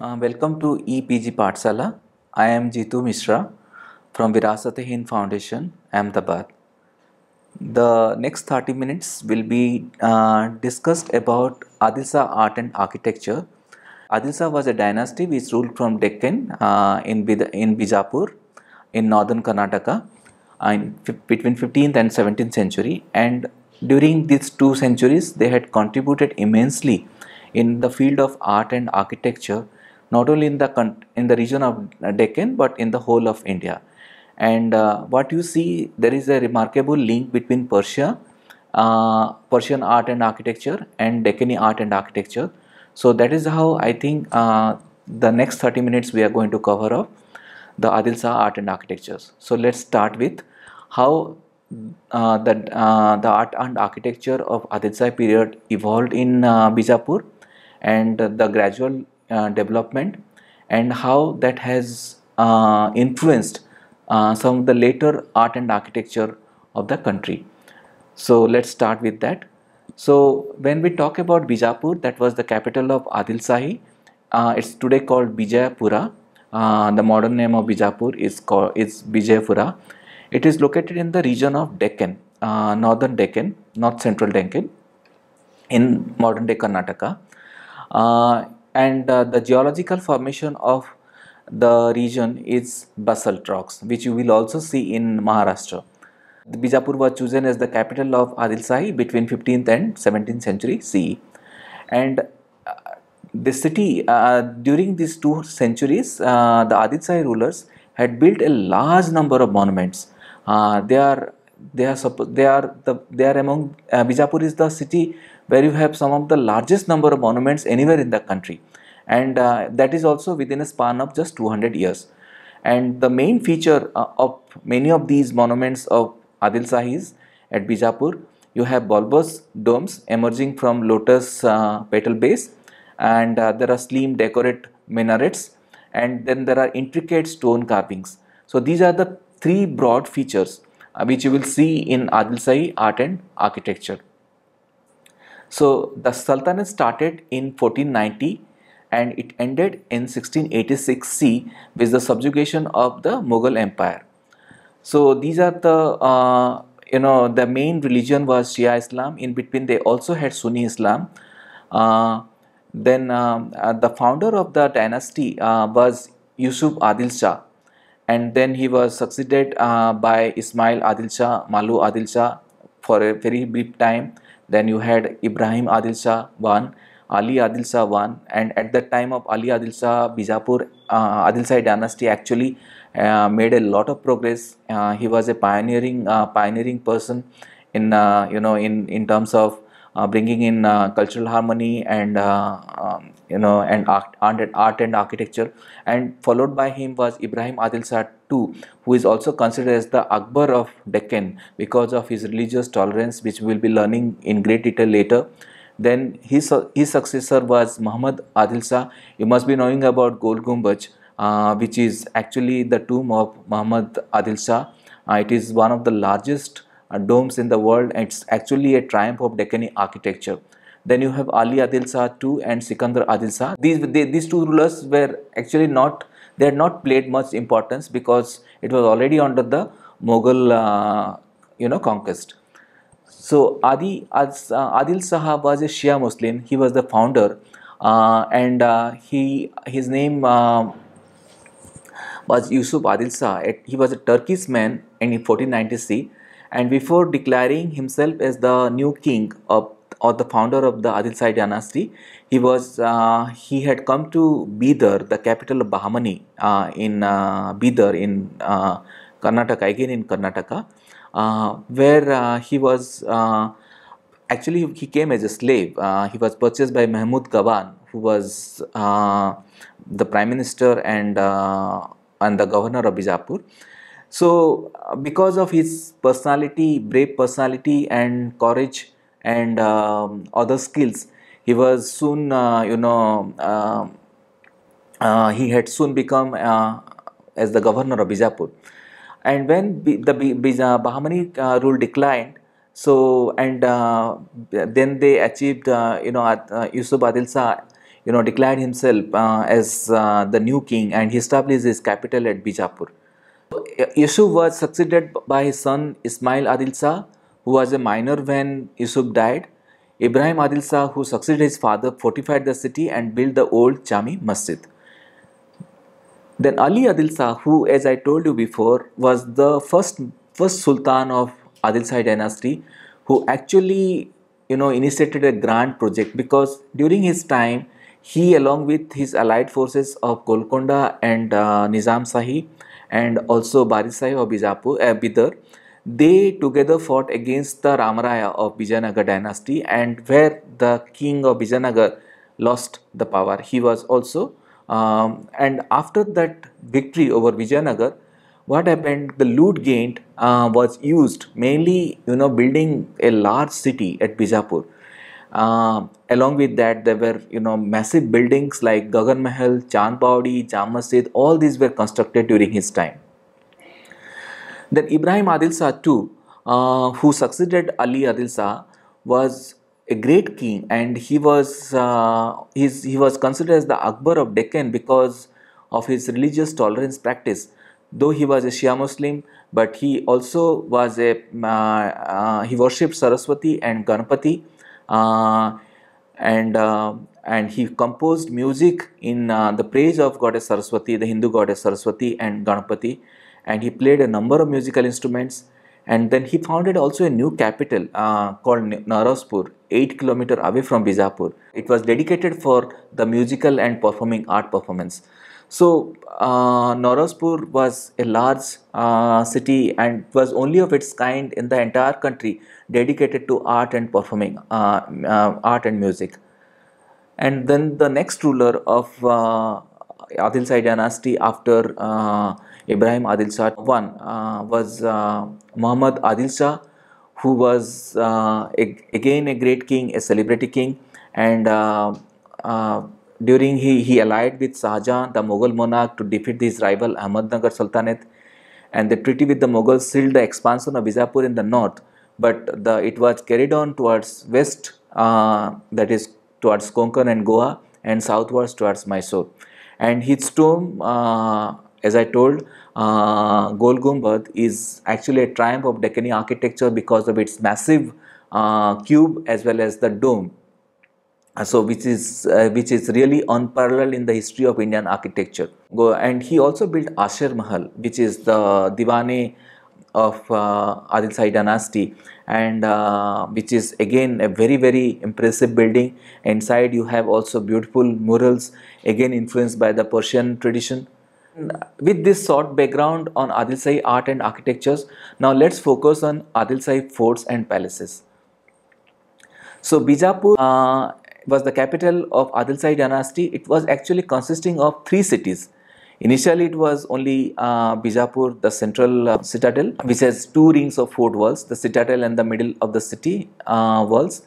Uh, welcome to EPG Patsala. I am Jitu Mishra from Virasat Hind Foundation, Ahmedabad. The next 30 minutes will be uh, discussed about Adilsa art and architecture. Adilsa was a dynasty which ruled from Deccan uh, in, Bid in Bijapur in northern Karnataka uh, in between 15th and 17th century and during these two centuries they had contributed immensely in the field of art and architecture not only in the in the region of Deccan but in the whole of India. And uh, what you see, there is a remarkable link between Persia, uh, Persian art and architecture, and Deccani art and architecture. So that is how I think uh, the next 30 minutes we are going to cover up the Adil Shah art and architectures. So let's start with how uh, the, uh, the art and architecture of Adil Shah period evolved in uh, Bijapur and the gradual uh, development and how that has uh, influenced uh, some of the later art and architecture of the country. So let's start with that. So when we talk about Bijapur, that was the capital of Adil Shahi. Uh, it's today called Bijayapura. Uh, the modern name of Bijapur is called is Bijayapura. It is located in the region of Deccan, northern Deccan, north central Deccan, in modern day Karnataka. Uh, and uh, the geological formation of the region is basalt rocks which you will also see in Maharashtra. The Bijapur was chosen as the capital of Adil Shahi between 15th and 17th century CE and uh, the city uh, during these two centuries uh, the Adil Shahi rulers had built a large number of monuments. Uh, they are they are they are the they are among uh, Bijapur is the city where you have some of the largest number of monuments anywhere in the country and uh, that is also within a span of just 200 years. And the main feature uh, of many of these monuments of Adil Shahis at Bijapur, you have bulbous domes emerging from lotus uh, petal base and uh, there are slim decorate minarets and then there are intricate stone carvings. So these are the three broad features uh, which you will see in Adil Shahi art and architecture. So the Sultanate started in 1490 and it ended in 1686 C with the subjugation of the Mughal Empire. So these are the uh, you know the main religion was Shia Islam. In between they also had Sunni Islam. Uh, then um, uh, the founder of the dynasty uh, was Yusuf Adil Shah and then he was succeeded uh, by Ismail Adil Shah, Malu Adil Shah for a very brief time. Then you had Ibrahim Adil Shah one Ali Adil Shah won and at the time of Ali Adil Shah, Bijapur uh, Adil Shah dynasty actually uh, made a lot of progress. Uh, he was a pioneering uh, pioneering person in uh, you know in in terms of uh, bringing in cultural harmony and um, you know and art, art and architecture and followed by him was Ibrahim Adil Shah II who is also considered as the Akbar of Deccan because of his religious tolerance which we will be learning in great detail later then his, his successor was Muhammad Adil Shah. You must be knowing about Gol Gumbaj, uh, which is actually the tomb of Muhammad Adil Shah. Uh, it is one of the largest uh, domes in the world. It's actually a triumph of Deccani architecture. Then you have Ali Adil Shah II and Sikandar Adil Shah. These, they, these two rulers were actually not, they had not played much importance because it was already under the Mughal, uh, you know, conquest. So Adi uh, Adil Saha was a Shia Muslim. He was the founder, uh, and uh, he his name uh, was Yusuf Adil Saha. He was a Turkish man in C. and before declaring himself as the new king of or the founder of the Adil Sahi dynasty, he was uh, he had come to Bidar, the capital of Bahmani, in Bidar in Karnataka again in Karnataka uh, where uh, he was uh, actually he came as a slave. he was purchased by Mahmud Gawan, who was the prime minister and and the governor of Bijapur. So, because of his personality, brave personality, and courage, and um, other skills, he was soon, uh, you know, uh, uh, he had soon become as the governor of Bijapur. And when B- the B- B- Bahmani uh, rule declined, so and uh, then they achieved, uh, you know, uh, Yusuf Adil Shah, you know, declared himself uh, as uh, the new king, and he established his capital at Bijapur. Yusuf was succeeded by his son Ismail Adil Shah, who was a minor when Yusuf died. Ibrahim Adil Shah, who succeeded his father, fortified the city and built the old Chami Masjid. Then Ali Adil Shah, who as I told you before, was the first first Sultan of Adil Shah dynasty, who actually you know initiated a grand project because during his time he along with his allied forces of Golconda and uh, Nizam Sahi and also Barisai of Bijapur, uh, Bidar, they together fought against the Ramaraya of Vijayanagar dynasty and where the king of Vijayanagar lost the power. He was also um, and after that victory over Vijayanagar, what happened? The loot gained uh, was used mainly, you know, building a large city at Bijapur. Uh, along with that, there were you know massive buildings like Gagan Mahal, Chand Baudi, Jam Masjid. All these were constructed during his time. Then Ibrahim Adil Shah too, uh, who succeeded Ali Adil Shah, was a great king and he was uh, his, he was considered as the Akbar of Deccan because of his religious tolerance practice though he was a Shia Muslim but he also was a uh, uh, he worshipped Saraswati and Ganpati uh, and uh, and he composed music in uh, the praise of goddess Saraswati the Hindu goddess Saraswati and Ganpati and he played a number of musical instruments and then he founded also a new capital uh, called Naraspur, 8 kilometer away from Bijapur. It was dedicated for the musical and performing art performance. So uh, Naraspur was a large uh, city and was only of its kind in the entire country dedicated to art and performing uh, uh art and music. And then the next ruler of uh, Adil dynasty after uh, Ibrahim Adil Shah. One uh, was uh, Muhammad Adil Shah, who was uh, a, again a great king, a celebrity king, and during he, he allied with Shahjahan, the Mughal monarch, to defeat his rival Ahmadnagar Sultanate. And the treaty with the Mughals sealed the expansion of Bijapur in the north, but the, it was carried on towards west, uh, that is towards Konkan and Goa, and southwards towards Mysore. And his tomb as I told, uh, Gol Gumbad is actually a triumph of Deccani architecture because of its massive uh, cube as well as the dome. Uh, so, which is uh, which is really unparalleled in the history of Indian architecture. Go, and he also built Ashir Mahal, which is the Diwane of uh, Adil Sai dynasty and uh, which is again a very very impressive building. Inside you have also beautiful murals again influenced by the Persian tradition with this short background on Adil Sai art and architectures, now let's focus on Adil Sai forts and palaces. So Bijapur uh, was the capital of Adil Sai dynasty. It was actually consisting of three cities. Initially, it was only uh, Bijapur, the central uh, citadel, which has two rings of fort walls, the citadel and the middle of the city uh, walls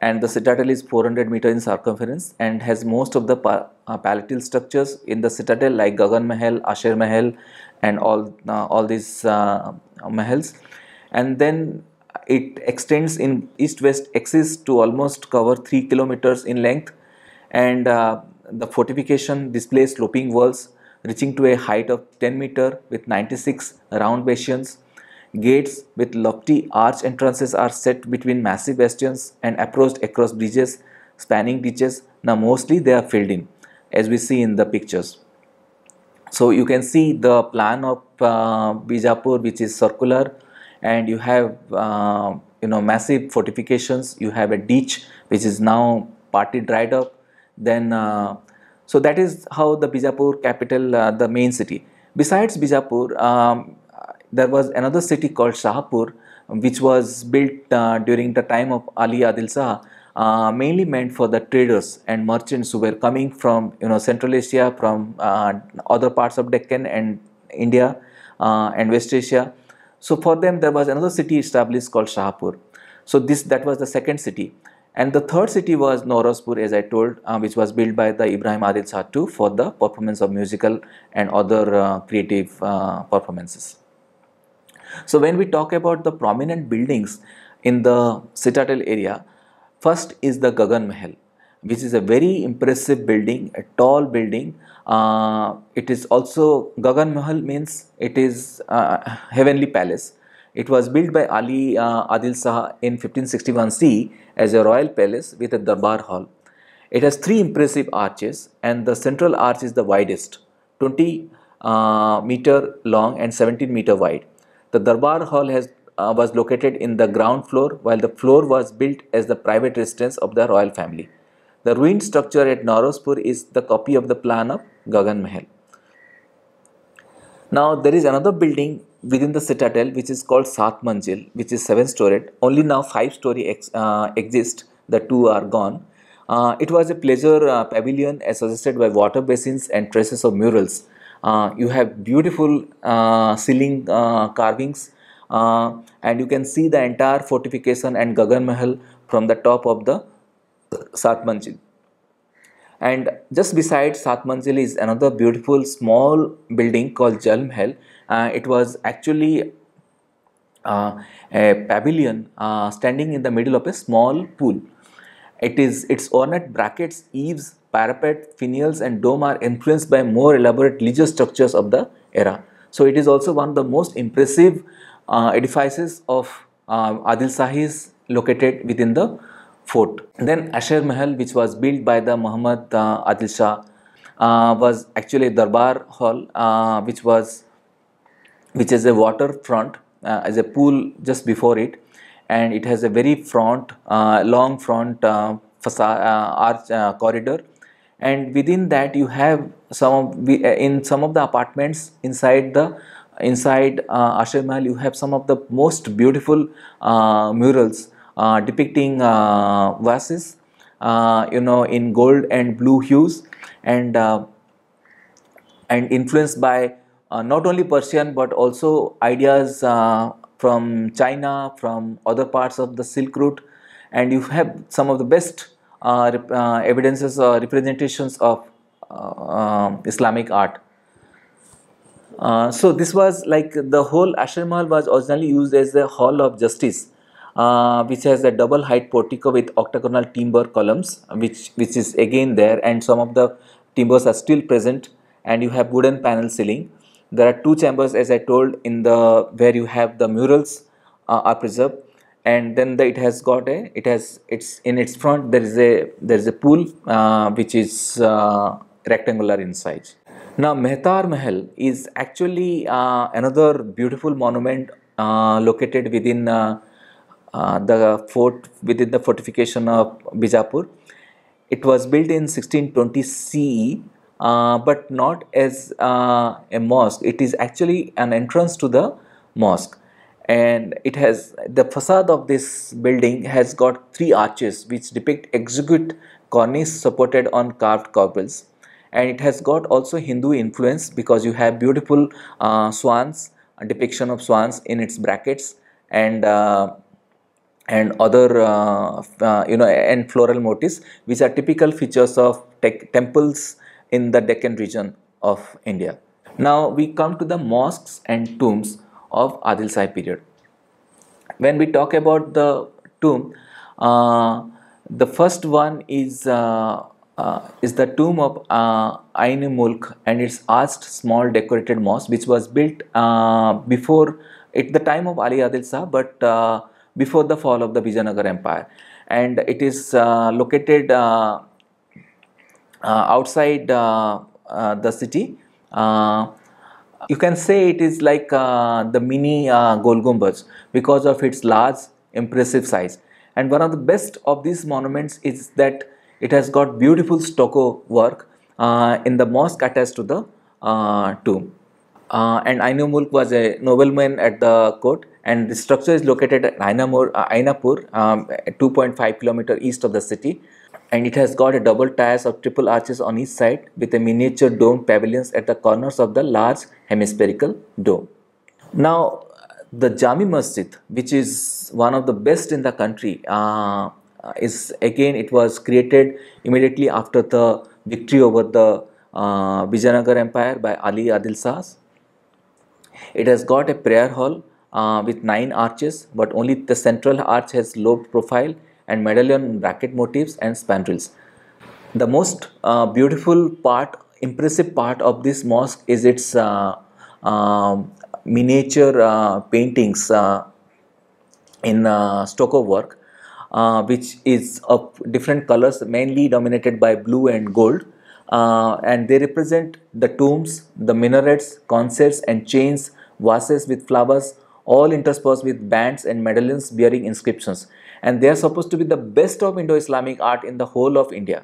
and the citadel is 400 meter in circumference and has most of the pa uh, palatal structures in the citadel like Gagan Mahal, Asher Mahal and all, uh, all these uh, mahals and then it extends in east-west axis to almost cover 3 kilometers in length and uh, the fortification displays sloping walls reaching to a height of 10 meter with 96 round bastions Gates with lofty arch entrances are set between massive bastions and approached across bridges, spanning ditches. Now mostly they are filled in as we see in the pictures. So you can see the plan of uh, Bijapur which is circular and you have uh, you know massive fortifications, you have a ditch which is now partly dried up. Then uh, so that is how the Bijapur capital, uh, the main city. Besides Bijapur, um, there was another city called Shahapur which was built uh, during the time of Ali Adil Shah uh, mainly meant for the traders and merchants who were coming from you know Central Asia from uh, other parts of Deccan and India uh, and West Asia so for them there was another city established called Shahapur so this that was the second city and the third city was Norospur as I told uh, which was built by the Ibrahim Adil Shah too for the performance of musical and other uh, creative performances so when we talk about the prominent buildings in the citadel area, first is the Gagan Mahal, which is a very impressive building, a tall building. Uh, it is also Gagan Mahal means it is uh, heavenly palace. It was built by Ali uh, Adil Shah in 1561 C as a royal palace with a darbar hall. It has three impressive arches and the central arch is the widest, 20 uh, meter long and 17 meter wide. The Darbar Hall has, uh, was located in the ground floor, while the floor was built as the private residence of the royal family. The ruined structure at Narospur is the copy of the plan of Gagan Mahal. Now, there is another building within the citadel which is called Sat Manjil, which is 7 storied. Only now 5 story ex uh, exist, the two are gone. Uh, it was a pleasure uh, pavilion as suggested by water basins and traces of murals. Uh, you have beautiful uh, ceiling uh, carvings and you can see the entire fortification and Gagan Mahal from the top of the Sat And just beside Satmanjil is another beautiful small building called Jal Mahal. Uh, it was actually uh, a pavilion uh, standing in the middle of a small pool. It is its ornate brackets, eaves parapet, finials and dome are influenced by more elaborate religious structures of the era. So it is also one of the most impressive uh, edifices of uh, Adil Sahis located within the fort. Then Asher Mahal which was built by the Muhammad uh, Adil Shah uh, was actually a Darbar Hall uh, which was which is a waterfront uh, as a pool just before it and it has a very front uh, long front uh, facade uh, arch corridor and within that you have some of uh, in some of the apartments inside the inside uh, Mahal you have some of the most beautiful uh, murals uh, depicting uh, vases uh, you know in gold and blue hues and uh, and influenced by not only Persian but also ideas from China from other parts of the Silk Route and you have some of the best are uh, uh, evidences or representations of uh, um, Islamic art. so this was like the whole Ashram Hall was originally used as a hall of justice uh, which has a double height portico with octagonal timber columns which which is again there and some of the timbers are still present and you have wooden panel ceiling there are two chambers as i told in the where you have the murals uh, are preserved and then the, it has got a it has it's in its front there is a there is a pool uh, which is uh, rectangular in size now mehtar mahal is actually uh, another beautiful monument uh, located within uh, uh, the fort within the fortification of bijapur it was built in 1620 ce but not as a mosque it is actually an entrance to the mosque and it has the facade of this building has got three arches which depict exquisite cornice supported on carved corbels and it has got also Hindu influence because you have beautiful uh, swans depiction of swans in its brackets and uh, and other uh, uh you know and floral motifs which are typical features of temples in the Deccan region of India. Now we come to the mosques and tombs of Adil Sai period. When we talk about the tomb, uh, the first one is uh, uh, is the tomb of uh, Mulk and its arched small decorated mosque which was built uh, before at the time of Ali Adil Shah but uh, before the fall of the Vijayanagar Empire and it is uh, located outside the city you can say it is like uh, the mini uh, Golgumbas because of its large, impressive size. And one of the best of these monuments is that it has got beautiful stucco work uh, in the mosque attached to the uh, tomb. Uh, and Ainu Mulk was a nobleman at the court and the structure is located at Ainapur, uh, Ainapur um, 2.5 kilometer east of the city and it has got a double tiers of triple arches on each side with a miniature dome pavilions at the corners of the large hemispherical dome. Now the Jami Masjid which is one of the best in the country uh, is again it was created immediately after the victory over the uh, Vijayanagar Empire by Ali Adil Shah. It has got a prayer hall uh, with nine arches but only the central arch has low profile and medallion bracket motifs and spandrels. The most uh, beautiful part, impressive part of this mosque is its uh, uh, miniature uh, paintings uh, in uh, stucco work, uh, which is of different colors, mainly dominated by blue and gold. and they represent the tombs, the minarets, concerts and chains, vases with flowers, all interspersed with bands and medallions bearing inscriptions and they are supposed to be the best of Indo-Islamic art in the whole of India.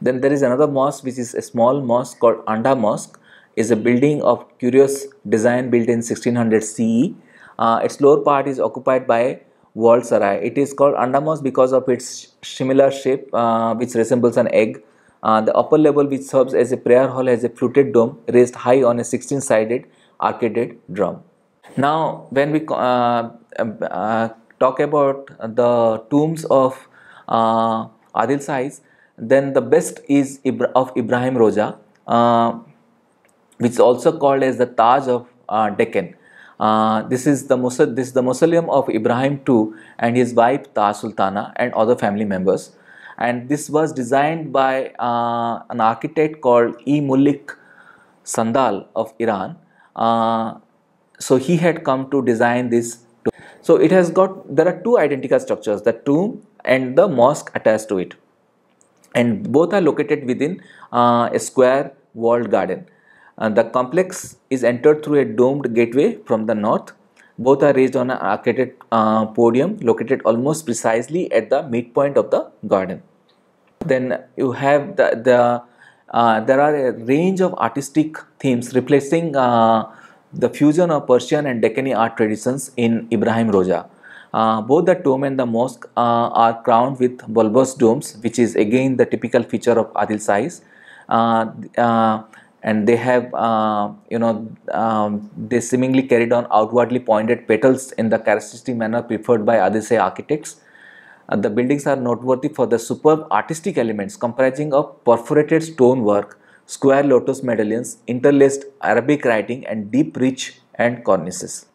Then there is another mosque which is a small mosque called Anda Mosque is a building of curious design built in 1600 CE. Uh, its lower part is occupied by walled sarai. It is called Anda Mosque because of its similar shape uh, which resembles an egg. Uh, the upper level which serves as a prayer hall has a fluted dome raised high on a 16-sided arcaded drum. Now when we uh, um, uh, talk about the tombs of uh, Adil Saiz, then the best is Ibra of Ibrahim Roja, uh, which is also called as the Taj of uh, Deccan. Uh, this is the this is the mausoleum of Ibrahim II and his wife Taj Sultana and other family members. And this was designed by uh, an architect called E. Mullik Sandal of Iran. Uh, so he had come to design this so it has got, there are two identical structures, the tomb and the mosque attached to it. And both are located within uh, a square walled garden. And uh, the complex is entered through a domed gateway from the north. Both are raised on an arcaded uh, podium located almost precisely at the midpoint of the garden. Then you have the, the uh, there are a range of artistic themes replacing uh, the fusion of Persian and Deccani art traditions in Ibrahim Roja. Uh, both the tomb and the mosque uh, are crowned with bulbous domes, which is again the typical feature of Adil Sai's. Uh, uh and they have, uh, you know, um, they seemingly carried on outwardly pointed petals in the characteristic manner preferred by Adil Sai architects. Uh, the buildings are noteworthy for the superb artistic elements comprising of perforated stonework, square lotus medallions, interlaced Arabic writing and deep ridge and cornices.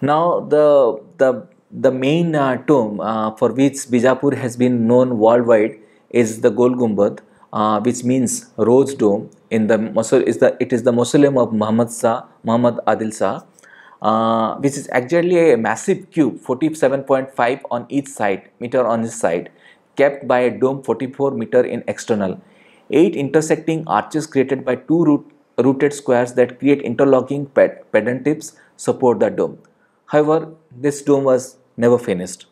Now the, the, the main uh, tomb uh, for which Bijapur has been known worldwide is the Gol Gumbad, uh, which means rose dome. In the is the it is the mausoleum of Muhammad Shah, Muhammad Adil Shah, uh, which is actually a massive cube, 47.5 on each side, meter on each side, capped by a dome 44 meter in external. Eight intersecting arches created by two root, rooted squares that create interlocking pedant tips support the dome. However, this dome was never finished.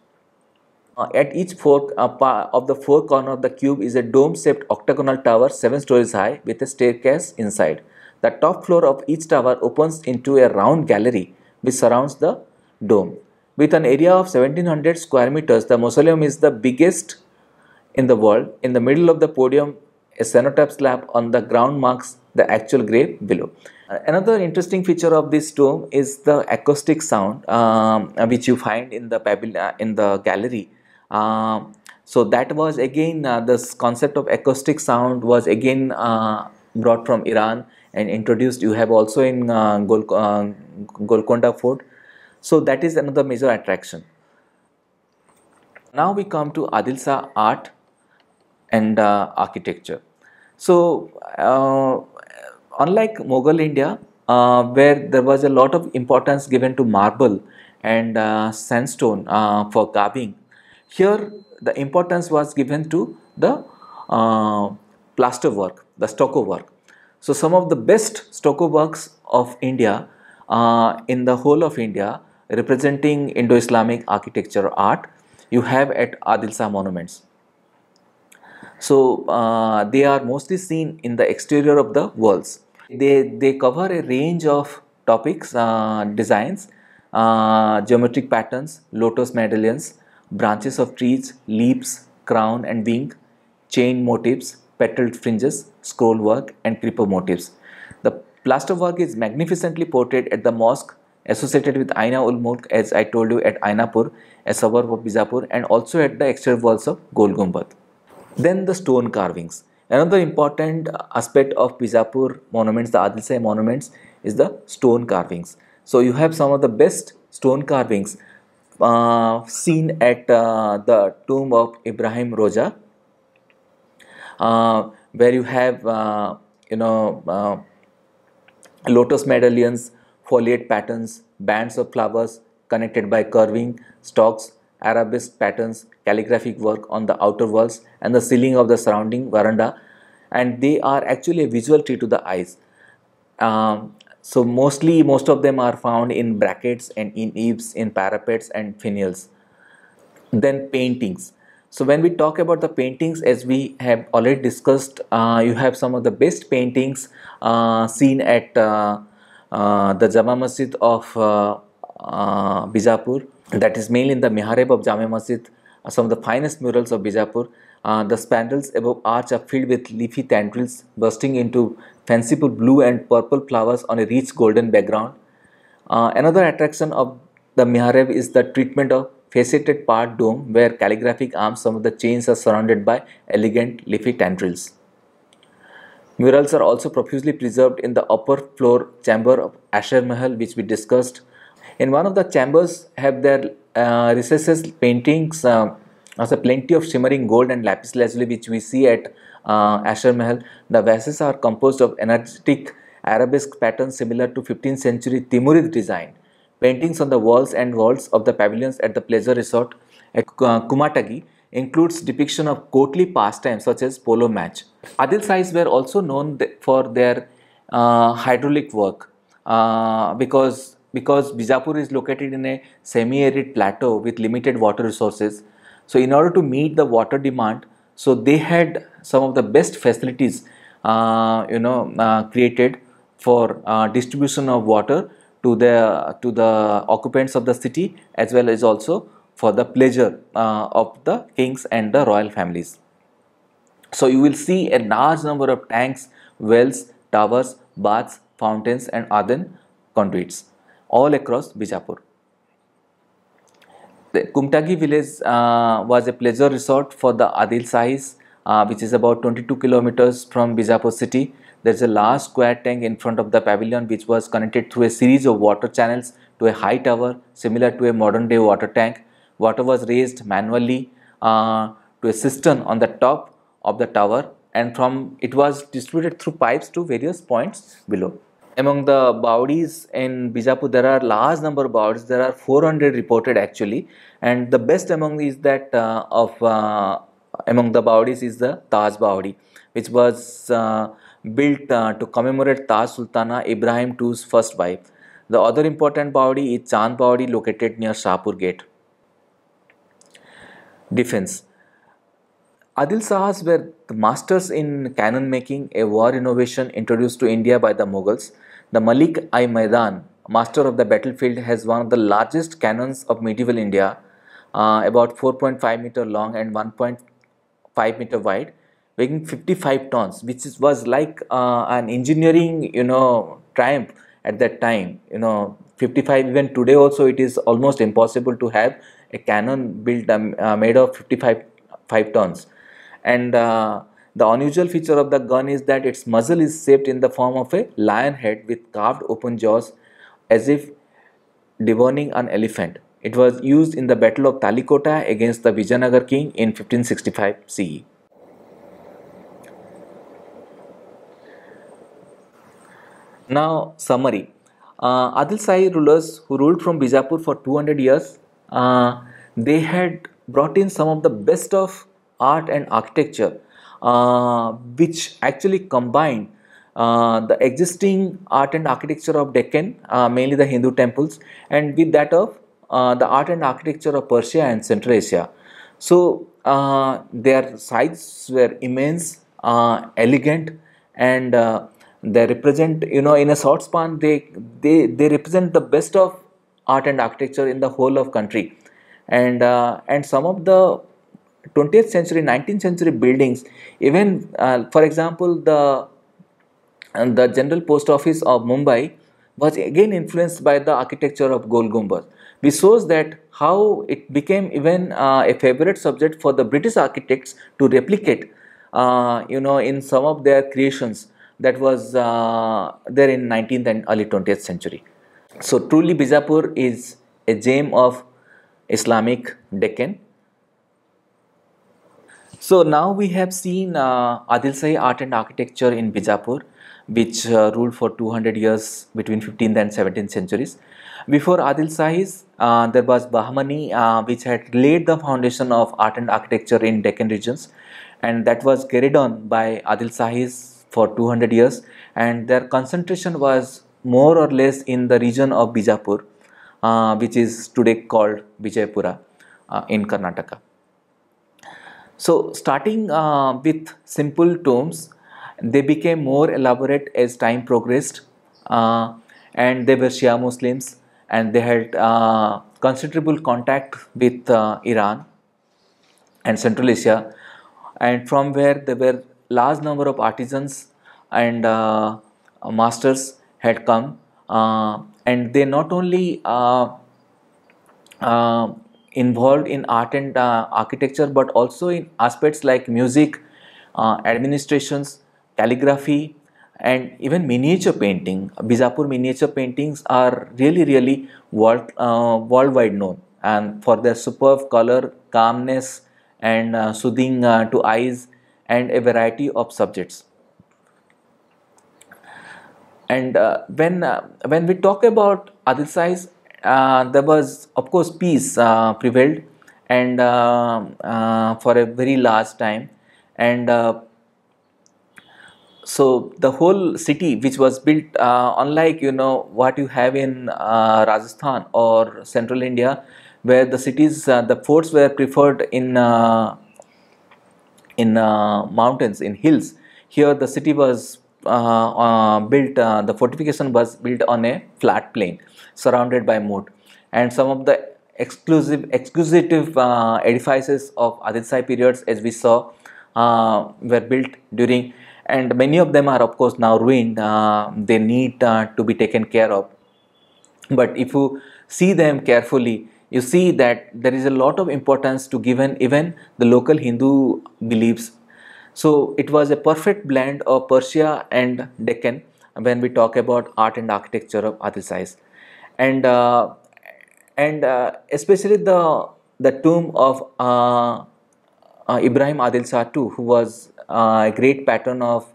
Uh, at each fork uh, of the four corner of the cube is a dome-shaped octagonal tower 7 stories high with a staircase inside. The top floor of each tower opens into a round gallery which surrounds the dome. With an area of 1700 square meters, the mausoleum is the biggest in the world, in the middle of the podium, a cenotaph slab on the ground marks the actual grave below. Uh, another interesting feature of this tomb is the acoustic sound um, uh, which you find in the uh, in the gallery. Um, so that was again uh, this concept of acoustic sound was again uh, brought from Iran and introduced. You have also in uh, Gol Golconda Fort. So that is another major attraction. Now we come to Adil Shah art and uh, architecture. So, uh, unlike Mughal India, uh, where there was a lot of importance given to marble and sandstone for carving, here the importance was given to the plaster work, the stucco work. So some of the best stucco works of India uh, in the whole of India representing Indo-Islamic architecture art you have at Adil monuments. So uh, they are mostly seen in the exterior of the walls. They, they cover a range of topics, uh, designs, uh, geometric patterns, lotus medallions, branches of trees, leaves, crown and wing, chain motifs, petaled fringes, scroll work and creeper motifs. The plasterwork is magnificently portrayed at the mosque associated with Aina ul Mulk as I told you at Ainapur, a suburb of Bijapur and also at the exterior walls of Gol then the stone carvings. Another important aspect of Bijapur monuments, the Adil Shah monuments, is the stone carvings. So you have some of the best stone carvings uh, seen at uh, the tomb of Ibrahim Roja, uh, where you have uh, you know uh, lotus medallions, foliate patterns, bands of flowers connected by curving stalks, Arabesque patterns, calligraphic work on the outer walls and the ceiling of the surrounding veranda and they are actually a visual treat to the eyes. Um, so mostly most of them are found in brackets and in eaves, in parapets and finials. Then paintings. So when we talk about the paintings, as we have already discussed, uh, you have some of the best paintings uh, seen at uh, uh the Jama Masjid of uh, uh, Bijapur that is mainly in the mihrab of Jame Masjid, uh, some of the finest murals of Bijapur. Uh, the spandrels above arch are filled with leafy tendrils bursting into fanciful blue and purple flowers on a rich golden background. Uh, another attraction of the mihrab is the treatment of faceted part dome where calligraphic arms some of the chains are surrounded by elegant leafy tendrils. Murals are also profusely preserved in the upper floor chamber of Asher Mahal which we discussed in one of the chambers have their uh, recesses paintings uh, um, also plenty of shimmering gold and lapis lazuli which we see at uh, Asher Mahal. The vases are composed of energetic arabesque patterns similar to 15th century Timurid design. Paintings on the walls and walls of the pavilions at the pleasure resort at uh, Kumatagi includes depiction of courtly pastimes such as polo match. Adil Sais were also known for their uh, hydraulic work uh, because because Bijapur is located in a semi-arid plateau with limited water resources. So in order to meet the water demand, so they had some of the best facilities, uh, you know, uh, created for uh, distribution of water to the to the occupants of the city as well as also for the pleasure uh, of the kings and the royal families. So you will see a large number of tanks, wells, towers, baths, fountains and other conduits all across Bijapur. The Kumtagi village uh, was a pleasure resort for the Adil Sahis, uh, which is about 22 kilometers from Bijapur city. There is a large square tank in front of the pavilion which was connected through a series of water channels to a high tower similar to a modern day water tank. Water was raised manually uh, to a cistern on the top of the tower and from it was distributed through pipes to various points below among the Bawdis in Bijapur, there are large number of Bawdis. There are 400 reported actually, and the best among these that uh, of uh, among the Bawdis is the Taj Bawdi, which was uh, built uh, to commemorate Taj Sultana Ibrahim II's first wife. The other important Bawdi is Chand Bawdi, located near Shapur Gate. Defense. Adil Sahas were the masters in cannon making, a war innovation introduced to India by the Mughals. The Malik I Maidan, master of the battlefield, has one of the largest cannons of medieval India, uh, about 4.5 meter long and 1.5 meter wide, weighing 55 tons, which is, was like uh, an engineering, you know, triumph at that time. You know, 55 even today also it is almost impossible to have a cannon built um, uh, made of 55 5 tons and uh, the unusual feature of the gun is that its muzzle is shaped in the form of a lion head with carved open jaws as if devouring an elephant. It was used in the Battle of Talikota against the Vijayanagar king in 1565 CE. Now, summary. Uh, Adil Sai rulers who ruled from Bijapur for 200 years, uh, they had brought in some of the best of art and architecture uh, which actually combine uh, the existing art and architecture of Deccan, uh, mainly the Hindu temples, and with that of uh, the art and architecture of Persia and Central Asia. So uh, their sites were immense, uh, elegant, and they represent, you know, in a short span, they, they, they represent the best of art and architecture in the whole of country. And, and some of the 20th century 19th century buildings even uh, for example the and uh, the general post office of mumbai was again influenced by the architecture of gol gumbaz which shows that how it became even uh, a favorite subject for the british architects to replicate uh, you know in some of their creations that was uh, there in 19th and early 20th century so truly bijapur is a gem of islamic deccan so now we have seen uh, Adil art and architecture in Bijapur which uh, ruled for 200 years between 15th and 17th centuries. Before Adil uh, there was Bahmani uh, which had laid the foundation of art and architecture in Deccan regions and that was carried on by Adil for 200 years and their concentration was more or less in the region of Bijapur uh, which is today called Vijaypura uh, in Karnataka. So starting uh, with simple tombs, they became more elaborate as time progressed uh, and they were Shia Muslims and they had uh, considerable contact with uh, Iran and Central Asia and from where there were large number of artisans and uh, masters had come uh, and they not only involved in art and uh, architecture but also in aspects like music, uh, administrations, calligraphy and even miniature painting. Bijapur miniature paintings are really really world, uh, worldwide known and for their superb color, calmness and uh, soothing uh, to eyes and a variety of subjects. And uh, when, when we talk about Adil size. Uh, there was of course peace uh, prevailed and uh, for a very large time and so the whole city which was built uh, unlike you know what you have in uh, rajasthan or central india where the cities uh, the forts were preferred in in mountains in hills here the city was uh, uh, built uh, the fortification was built on a flat plain surrounded by moat and some of the exclusive exclusive uh, edifices of Aditya periods as we saw uh, were built during and many of them are of course now ruined uh, they need to be taken care of but if you see them carefully you see that there is a lot of importance to given even the local Hindu beliefs so it was a perfect blend of Persia and Deccan when we talk about art and architecture of Athelsais. And, uh, and uh, especially the, the tomb of uh, uh Ibrahim Adil Shah who was uh, a great patron of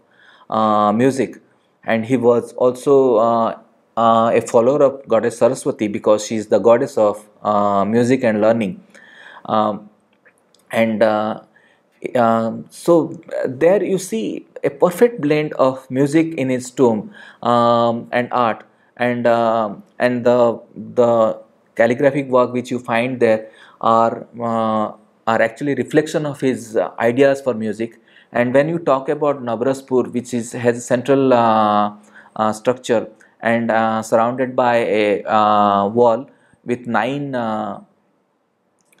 uh, music and he was also a follower of goddess Saraswati because she is the goddess of music and learning. Um, and uh, um, so there you see a perfect blend of music in his tomb um, and art and uh, and the the calligraphic work which you find there are uh, are actually reflection of his uh, ideas for music and when you talk about Navraspur which is has a central uh, uh, structure and uh, surrounded by a wall with nine uh,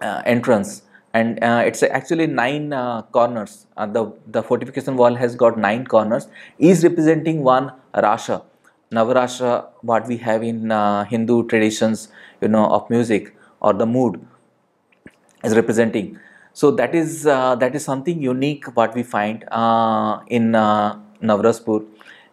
entrance and uh, it's actually nine uh, corners. Uh, the, the fortification wall has got nine corners, is representing one Rasha, Navarasha, what we have in uh, Hindu traditions, you know, of music or the mood is representing. So that is uh, that is something unique what we find uh, in Navraspur,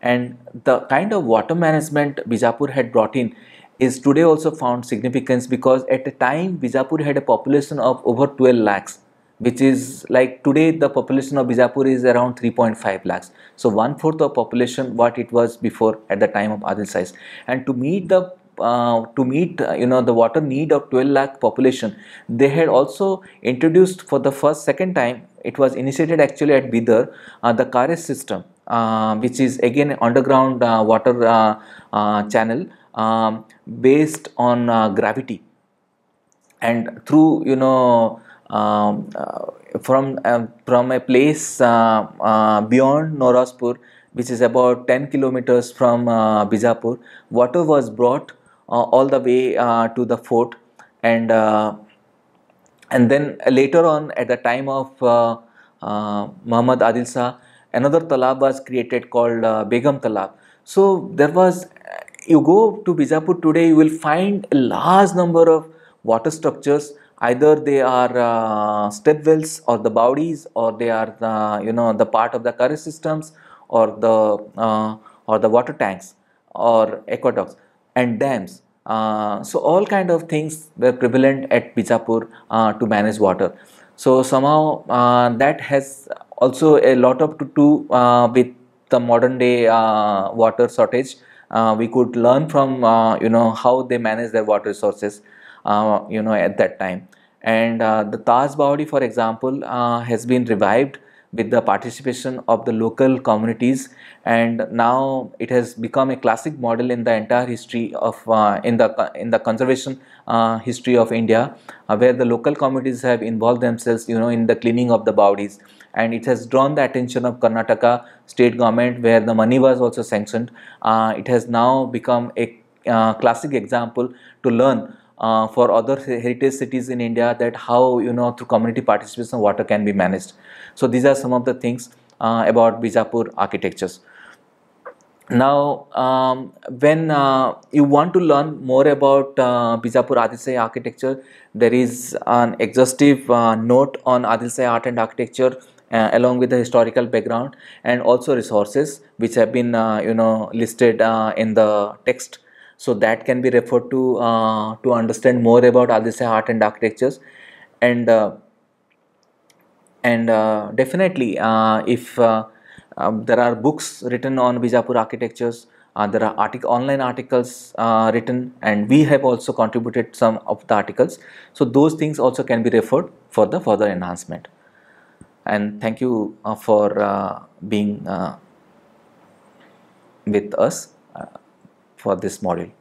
and the kind of water management Bijapur had brought in is today also found significance because at the time Bijapur had a population of over 12 lakhs which is like today the population of Bijapur is around 3.5 lakhs. So one fourth of population what it was before at the time of Adil Saiz. And to meet the uh, to meet uh, you know the water need of 12 lakh population, they had also introduced for the first second time. It was initiated actually at Bidar uh, the Kares system, uh, which is again underground uh, water channel um, based on uh, gravity and through you know um, uh, from uh, from a place uh, beyond Norospur which is about 10 kilometers from Bijapur water was brought all the way to the fort and and then later on at the time of uh, uh, Muhammad Adil Shah another talab was created called uh, Begum Talab. So there was you go to Bijapur today, you will find a large number of water structures. Either they are uh, step wells or the bodies, or they are the, you know the part of the current systems, or the uh, or the water tanks, or aqueducts and dams. Uh, so all kind of things were prevalent at Bijapur uh, to manage water. So somehow uh, that has also a lot of to do uh, with the modern day water shortage uh, we could learn from uh, you know how they manage their water resources uh, you know at that time and the Taj Bawdi, for example has been revived with the participation of the local communities and now it has become a classic model in the entire history of uh, in the in the conservation uh, history of India uh, where the local communities have involved themselves you know in the cleaning of the bodies and it has drawn the attention of Karnataka state government where the money was also sanctioned. Uh, it has now become a uh, classic example to learn uh, for other heritage cities in India that how you know through community participation water can be managed. So these are some of the things uh, about Bijapur architectures. Now, um, when uh, you want to learn more about uh, Bijapur Adilsai architecture, there is an exhaustive uh, note on Adilsai art and architecture uh, along with the historical background and also resources which have been uh, you know listed uh, in the text so that can be referred to uh, to understand more about Adisha art and architectures and uh, and uh, definitely if um, there are books written on Bijapur architectures there are artic online articles written and we have also contributed some of the articles so those things also can be referred for the further enhancement and thank you uh, for uh, being uh, with us for this module.